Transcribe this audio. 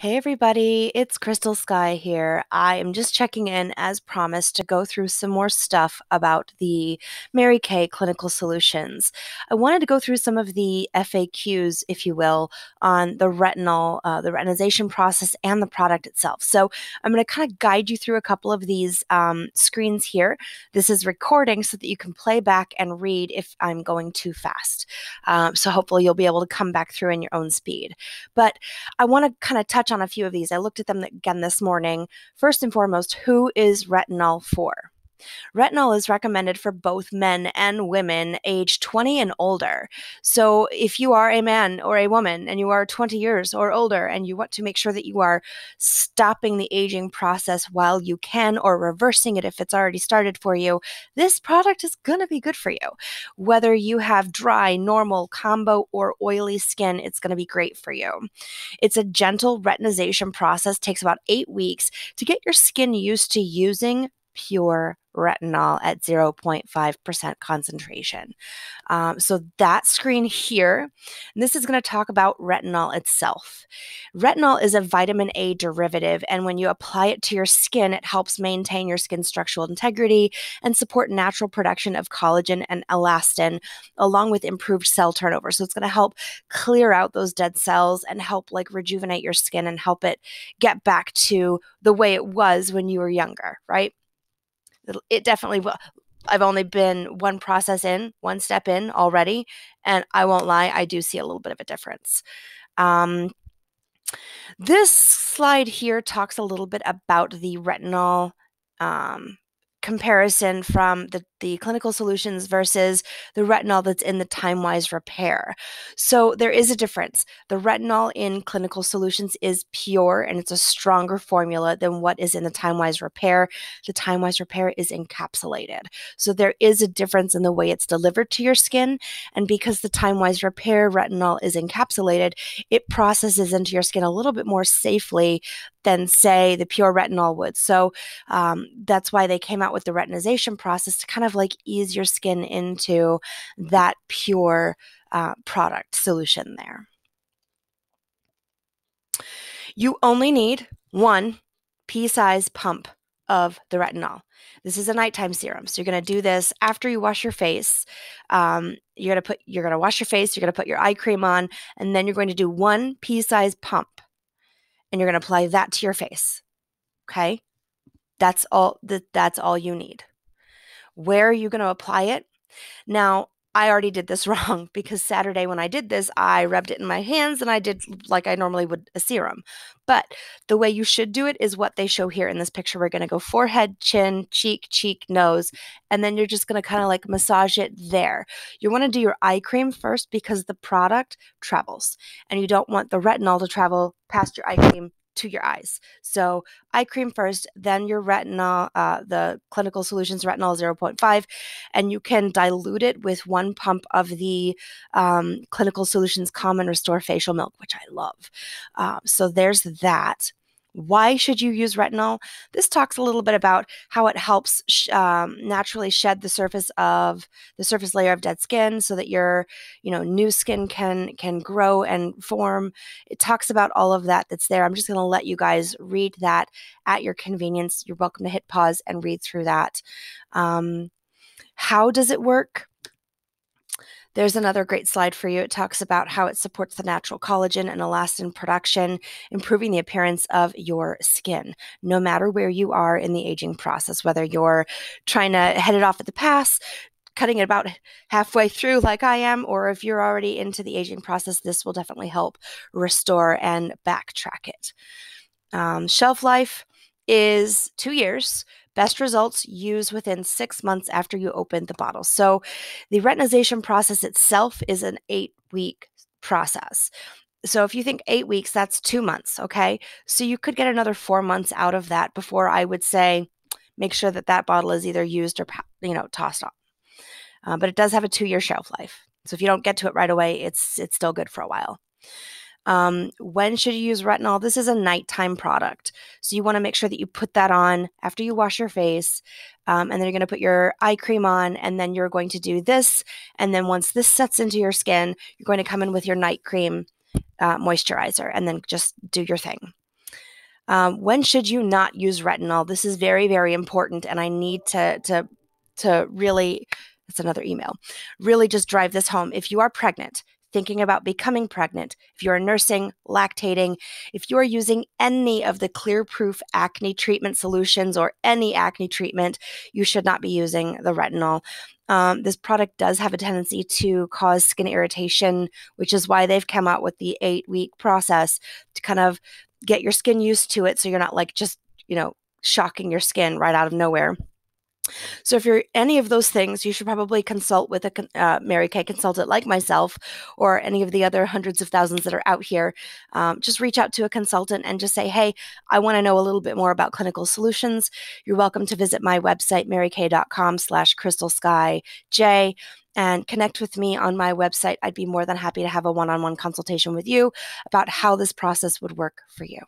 Hey everybody, it's Crystal Sky here. I am just checking in as promised to go through some more stuff about the Mary Kay clinical solutions. I wanted to go through some of the FAQs, if you will, on the retinal, uh, the retinization process and the product itself. So I'm going to kind of guide you through a couple of these um, screens here. This is recording so that you can play back and read if I'm going too fast. Um, so hopefully you'll be able to come back through in your own speed. But I want to kind of touch touch on a few of these. I looked at them again this morning. First and foremost, who is retinol for? Retinol is recommended for both men and women age 20 and older. So, if you are a man or a woman and you are 20 years or older and you want to make sure that you are stopping the aging process while you can or reversing it if it's already started for you, this product is going to be good for you. Whether you have dry, normal, combo, or oily skin, it's going to be great for you. It's a gentle retinization process, takes about eight weeks to get your skin used to using pure retinol at 0.5% concentration. Um, so that screen here, this is going to talk about retinol itself. Retinol is a vitamin A derivative, and when you apply it to your skin, it helps maintain your skin structural integrity and support natural production of collagen and elastin, along with improved cell turnover. So it's going to help clear out those dead cells and help like rejuvenate your skin and help it get back to the way it was when you were younger, right? it definitely will. I've only been one process in, one step in already, and I won't lie, I do see a little bit of a difference. Um, this slide here talks a little bit about the retinol um, comparison from the, the clinical solutions versus the retinol that's in the timewise repair. So there is a difference. The retinol in clinical solutions is pure and it's a stronger formula than what is in the timewise repair. The timewise repair is encapsulated. So there is a difference in the way it's delivered to your skin. And because the timewise repair retinol is encapsulated, it processes into your skin a little bit more safely than, say, the pure retinol would. So um, that's why they came out with the retinization process to kind of like ease your skin into mm-hmm. that pure uh, product solution there. You only need one pea size pump of the retinol. This is a nighttime serum. So you're going to do this after you wash your face. Um, you're going to put you're going to wash your face, you're going to put your eye cream on, and then you're going to do one pea size pump and you're going to apply that to your face. Okay? That's all that that's all you need. Where are you going to apply it? Now, I already did this wrong because Saturday when I did this, I rubbed it in my hands and I did like I normally would a serum. But the way you should do it is what they show here in this picture. We're going to go forehead, chin, cheek, cheek, nose, and then you're just going to kind of like massage it there. You want to do your eye cream first because the product travels and you don't want the retinol to travel past your eye cream to your eyes. So eye cream first, then your retinol, uh, the Clinical Solutions retinol 0.5, and you can dilute it with one pump of the um, Clinical Solutions Common Restore Facial Milk, which I love. Uh, so there's that. Why should you use retinol? This talks a little bit about how it helps sh- um, naturally shed the surface of the surface layer of dead skin, so that your, you know, new skin can can grow and form. It talks about all of that that's there. I'm just going to let you guys read that at your convenience. You're welcome to hit pause and read through that. Um, how does it work? There's another great slide for you. It talks about how it supports the natural collagen and elastin production, improving the appearance of your skin, no matter where you are in the aging process, whether you're trying to head it off at the pass, cutting it about halfway through like I am, or if you're already into the aging process, this will definitely help restore and backtrack it. Um, shelf life is two years, Best results use within six months after you open the bottle. So the retinization process itself is an eight week process. So if you think eight weeks, that's two months. Okay. So you could get another four months out of that before I would say make sure that that bottle is either used or, you know, tossed off. Uh, but it does have a two year shelf life. So if you don't get to it right away, it's it's still good for a while. Um, when should you use retinol? This is a nighttime product. So you want to make sure that you put that on after you wash your face. Um, and then you're going to put your eye cream on. And then you're going to do this. And then once this sets into your skin, you're going to come in with your night cream uh, moisturizer and then just do your thing. Um, when should you not use retinol? This is very, very important. And I need to, to, to really that's another email. Really just drive this home. If you are pregnant, thinking about becoming pregnant, if you are nursing, lactating, if you are using any of the clear proof acne treatment solutions or any acne treatment, you should not be using the retinol. Um, this product does have a tendency to cause skin irritation, which is why they've come out with the eight week process to kind of get your skin used to it so you're not like just, you know, shocking your skin right out of nowhere. So, if you're any of those things, you should probably consult with a uh, Mary Kay consultant like myself or any of the other hundreds of thousands that are out here. Um, just reach out to a consultant and just say, hey, I want to know a little bit more about clinical solutions. You're welcome to visit my website, marykay.com slash crystal sky and connect with me on my website. I'd be more than happy to have a one on one consultation with you about how this process would work for you.